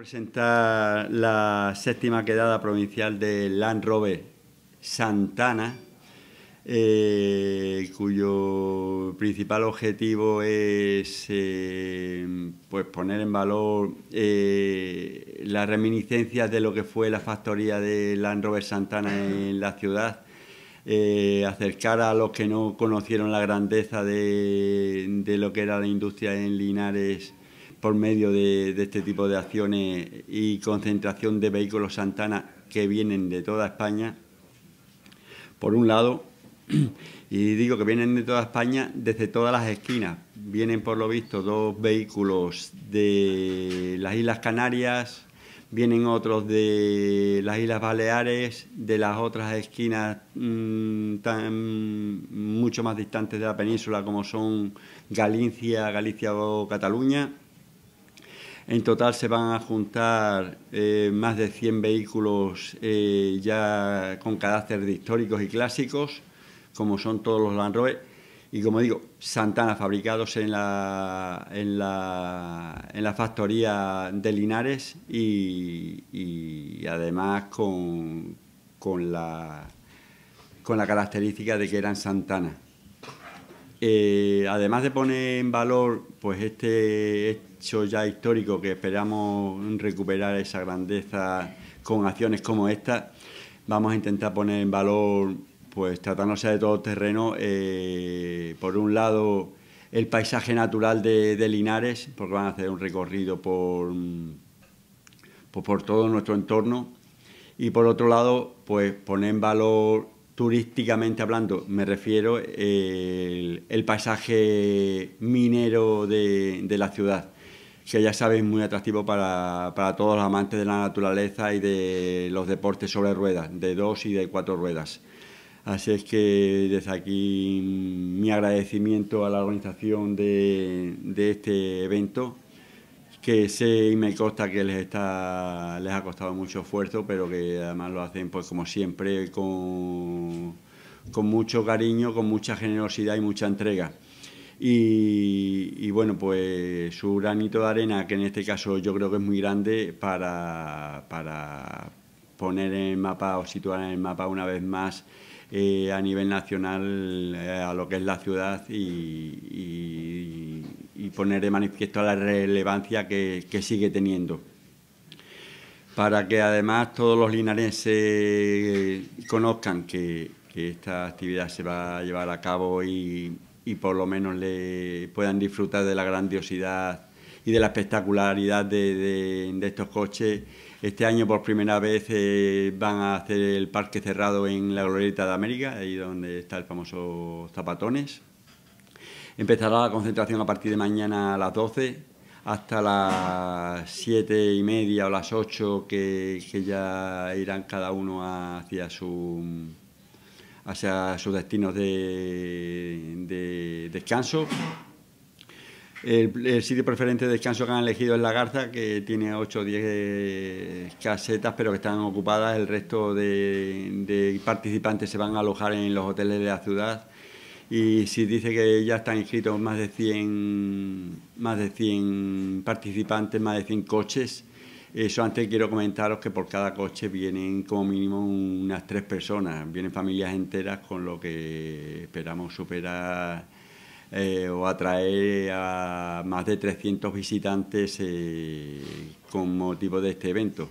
presentar la séptima quedada provincial de Land Rover Santana, eh, cuyo principal objetivo es eh, pues poner en valor eh, las reminiscencias de lo que fue la factoría de Land Rover Santana en la ciudad. acercar a los que no conocieron la grandeza de, de, lo que era la industria en Linares por medio de, este tipo de acciones y concentración de vehículos Santana que vienen de toda España, por un lado, y digo que vienen de toda España desde todas las esquinas. Vienen, por lo visto, dos vehículos de las Islas Canarias, vienen otros de las Islas Baleares, de las otras esquinas mm, tan, mucho más distantes de la península, como son Galicia, Galicia o Cataluña en total se van a juntar eh, más de 100 vehículos eh, ya con carácter históricos y clásicos, como son todos los Land Rover. Y como digo, Santana fabricados en la, en la, en factoría de Linares y, y además con, con, la, con la característica de que eran Santana. Eh, además de poner en valor pues este hecho ya histórico que esperamos recuperar esa grandeza con acciones como esta, vamos a intentar poner en valor, pues tratándose de todo terreno, eh, por un lado el paisaje natural de, Linares, porque van a hacer un recorrido por, por, pues, por todo nuestro entorno, y por otro lado, pues poner en valor turísticamente hablando, me refiero el, el paisaje minero de, la ciudad, que ya sabéis, muy atractivo para, todos los amantes de la naturaleza y de los deportes sobre ruedas, de dos y de cuatro ruedas. Así es que desde aquí mi agradecimiento a la organización de este evento que sé y me consta que les está les ha costado mucho esfuerzo, pero que además lo hacen pues como siempre con, mucho cariño, con mucha generosidad y mucha entrega. Y, bueno, pues su granito de arena, que en este caso yo creo que es muy grande para, poner en el mapa o situar en el mapa una vez más eh, a nivel nacional eh, a lo que es la ciudad y y poner de manifiesto la relevancia que, sigue teniendo. Para que además todos los linarenses eh, conozcan que, esta actividad se va a llevar a cabo y, por lo menos le puedan disfrutar de la grandiosidad y de la espectacularidad de, estos coches. Este año por primera vez eh, van a hacer el parque cerrado en la Glorieta de América, ahí donde está el famoso Zapatones. Empezará la concentración a partir de mañana a las 12 hasta las 7 y media o las 8 que, ya irán cada uno hacia hacia sus destinos de, descanso. El, sitio preferente de descanso que han elegido es La Garza, que tiene 8 o 10 casetas, pero que están ocupadas. El resto de participantes se van a alojar en los hoteles de la ciudad y si dice que ya están inscritos más de 100, más de 100 participantes, más de 100 coches, eso antes quiero comentaros que por cada coche vienen como mínimo unas tres personas, vienen familias enteras con lo que esperamos superar eh, o atraer a más de 300 visitantes eh, con motivo de este evento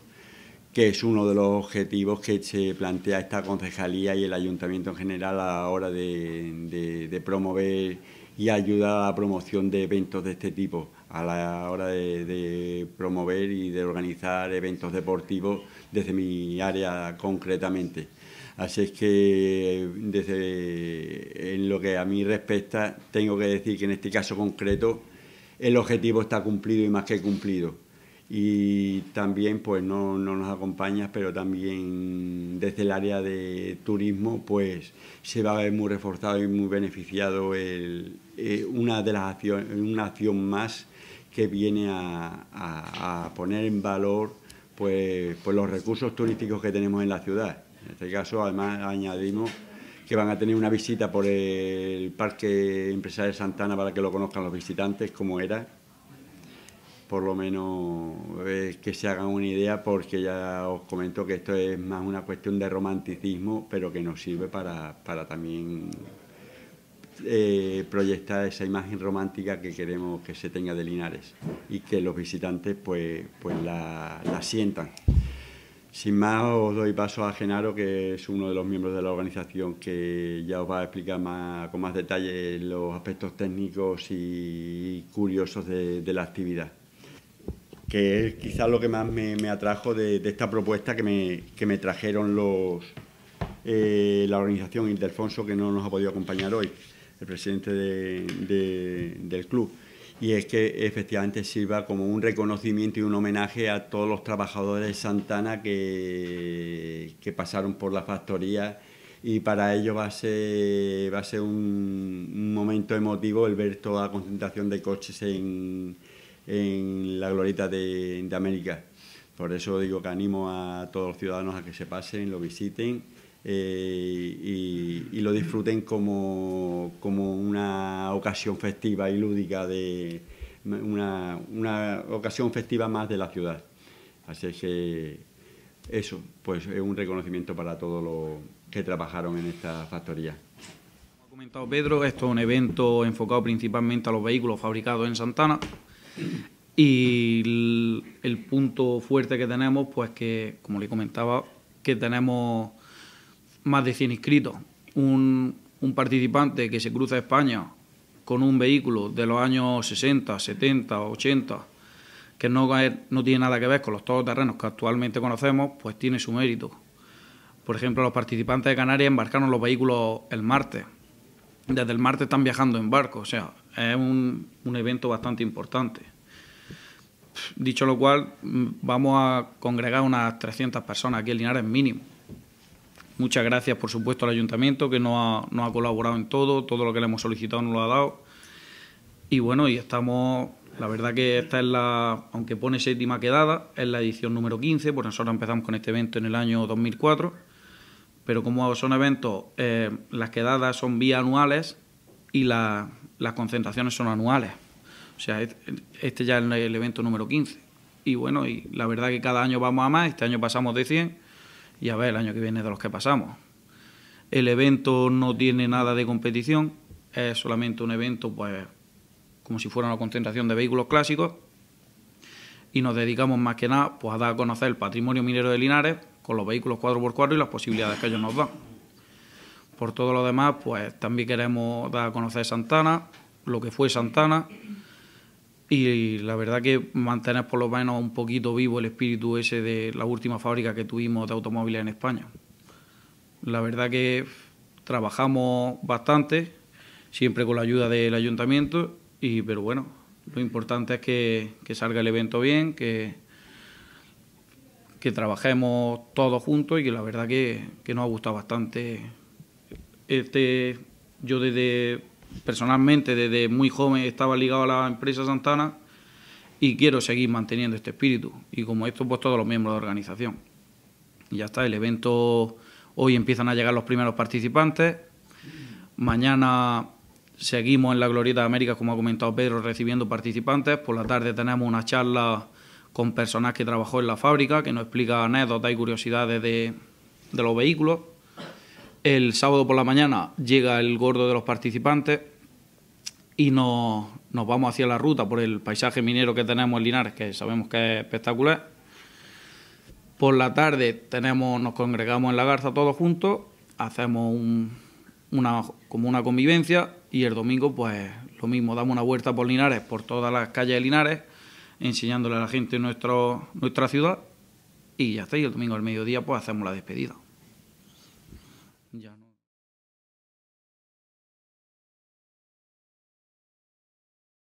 que es uno de los objetivos que se plantea esta concejalía y el ayuntamiento en general a la hora de, promover y ayudar a la promoción de eventos de este tipo, a la hora de, de promover y de organizar eventos deportivos desde mi área concretamente. Así es que desde en lo que a mí respecta, tengo que decir que en este caso concreto el objetivo está cumplido y más que cumplido y también pues no, nos acompañas, pero también desde el área de turismo pues se va a ver muy reforzado y muy beneficiado eh, una de las una acción más que viene a, poner en valor pues, pues los recursos turísticos que tenemos en la ciudad. En este caso además añadimos que van a tener una visita por el Parque Empresarial Santana para que lo conozcan los visitantes, como era, por lo menos eh, que se hagan una idea, porque ya os comento que esto es más una cuestión de romanticismo, pero que nos sirve para, también eh, proyectar esa imagen romántica que queremos que se tenga de Linares y que los visitantes pues, pues la, sientan. Sin más, os doy paso a Genaro, que es uno de los miembros de la organización que ya os va a explicar con más detalle los aspectos técnicos y curiosos de la actividad que es quizás lo que más me, atrajo de, esta propuesta que me, trajeron los, eh, la organización Ildefonso, que no nos ha podido acompañar hoy, el presidente del club. Y es que efectivamente sirva como un reconocimiento y un homenaje a todos los trabajadores de Santana que, que pasaron por la factoría y para ellos va a ser, va a ser un momento emotivo el ver toda la concentración de coches en, en la glorieta de, América. Por eso digo que animo a todos los ciudadanos a que se pasen, lo visiten eh, y, lo disfruten como, como, una ocasión festiva y lúdica, de una, una, ocasión festiva más de la ciudad. Así que eso, pues es un reconocimiento para todos los que trabajaron en esta factoría. Como ha comentado Pedro, esto es un evento enfocado principalmente a los vehículos fabricados en Santana. Y el, punto fuerte que tenemos, pues que, como le comentaba, que tenemos más de 100 inscritos. Un, participante que se cruza España con un vehículo de los años 60, 70, 80, que no, no tiene nada que ver con los todoterrenos que actualmente conocemos, pues tiene su mérito. Por ejemplo, los participantes de Canarias embarcaron los vehículos el martes. Desde el martes están viajando en barco, o sea, es un, un evento bastante importante. Dicho lo cual, vamos a congregar unas 300 personas aquí en Linares mínimo. Muchas gracias, por supuesto, al ayuntamiento que nos ha, ha colaborado en todo, todo lo que le hemos solicitado nos lo ha dado. Y bueno, y estamos, la verdad que esta es la, aunque pone séptima quedada, es la edición número 15, porque nosotros empezamos con este evento en el año 2004, pero como son eventos, eh, las quedadas son anuales... y la las concentraciones son anuales. O sea, este ya es el evento número 15. Y bueno, y la verdad que cada año vamos a más, este año pasamos de 100 y a ver el año que viene de los que pasamos. El evento no tiene nada de competición, es solamente un evento pues como si fuera una concentración de vehículos clásicos y nos dedicamos más que nada pues, a dar a conocer el patrimonio minero de Linares con los vehículos 4x4 y las posibilidades que ellos nos dan. Por todo lo demás, pues también queremos dar a conocer Santana, lo que fue Santana, y la verdad que mantener por lo menos un poquito vivo el espíritu ese de la última fábrica que tuvimos de automóviles en España. La verdad que trabajamos bastante, siempre con la ayuda del ayuntamiento, y pero bueno, lo importante es que, salga el evento bien, que, que trabajemos todos juntos y que la verdad que, que nos ha gustado bastante este, yo desde personalmente desde muy joven estaba ligado a la empresa Santana y quiero seguir manteniendo este espíritu y como esto pues todos los miembros de la organización. ya está, el evento hoy empiezan a llegar los primeros participantes, mañana seguimos en la Glorieta de América como ha comentado Pedro recibiendo participantes, por la tarde tenemos una charla con personas que trabajó en la fábrica que nos explica anécdotas y curiosidades de los vehículos el sábado por la mañana llega el gordo de los participantes y nos, vamos hacia la ruta por el paisaje minero que tenemos en Linares, que sabemos que es espectacular. Por la tarde tenemos, nos congregamos en la garza todos juntos, hacemos una, como una convivencia y el domingo pues lo mismo, damos una vuelta por Linares, por todas las calles de Linares, enseñándole a la gente nuestro, nuestra ciudad y ya está, y el domingo al mediodía pues hacemos la despedida.